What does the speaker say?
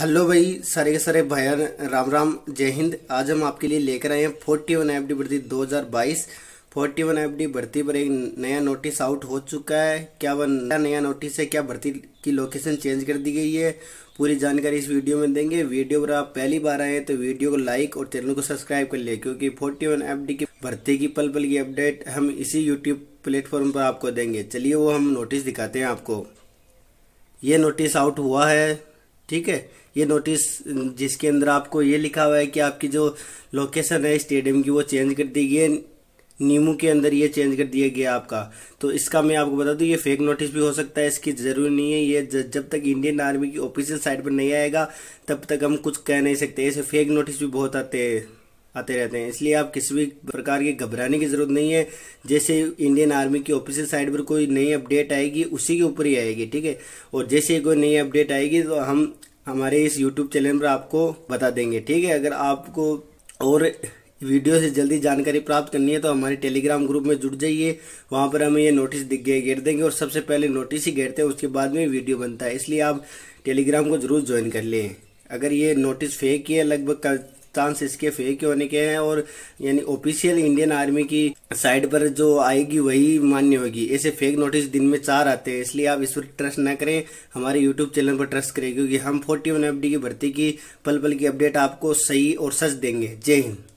hello भाई सारे के सारे भैया राम राम जय हिंद आज हम आपके लिए लेकर आए हैं फोर्टी वन एफ डी भर्ती दो हज़ार बाईस फोर्टी वन एफ डी भर्ती पर एक नया नोटिस आउट हो चुका है क्या वह नया नया नोटिस है क्या भर्ती की लोकेशन चेंज कर दी गई है पूरी जानकारी इस वीडियो में देंगे वीडियो पर आप पहली बार आए तो वीडियो को लाइक और चैनल को सब्सक्राइब कर लिया क्योंकि फोर्टी वन एफ डी की भर्ती की पल पल की अपडेट हम इसी यूट्यूब प्लेटफॉर्म पर आपको देंगे चलिए वो हम नोटिस दिखाते हैं आपको ये नोटिस आउट हुआ है ठीक है ये नोटिस जिसके अंदर आपको ये लिखा हुआ है कि आपकी जो लोकेशन है स्टेडियम की वो चेंज कर दी गई है नीमू के अंदर ये चेंज कर दिया गया आपका तो इसका मैं आपको बता दूं ये फेक नोटिस भी हो सकता है इसकी ज़रूरी नहीं है ये जब तक इंडियन आर्मी की ऑफिशियल साइट पर नहीं आएगा तब तक हम कुछ कह नहीं सकते ऐसे फेक नोटिस भी बहुत आते हैं आते रहते हैं इसलिए आप किसी भी प्रकार की घबराने की ज़रूरत नहीं है जैसे इंडियन आर्मी की ऑफिशियल साइट पर कोई नई अपडेट आएगी उसी के ऊपर ही आएगी ठीक है और जैसे कोई नई अपडेट आएगी तो हम हमारे इस यूट्यूब चैनल पर आपको बता देंगे ठीक है अगर आपको और वीडियो से जल्दी जानकारी प्राप्त करनी है तो हमारे टेलीग्राम ग्रुप में जुड़ जाइए वहाँ पर हमें ये नोटिस दिख गए घेर देंगे और सबसे पहले नोटिस ही घेरते हैं उसके बाद में वीडियो बनता है इसलिए आप टेलीग्राम को जरूर ज्वाइन कर लें अगर ये नोटिस फेक ही है लगभग चांस इसके फेक होने के हैं और यानी ऑफिशियल इंडियन आर्मी की साइड पर जो आएगी वही मान्य होगी ऐसे फेक नोटिस दिन में चार आते हैं इसलिए आप इस पर ट्रस्ट ना करें हमारे यूट्यूब चैनल पर ट्रस्ट करें क्योंकि हम फोर्टी वन की भर्ती की पल पल की अपडेट आपको सही और सच देंगे जय हिंद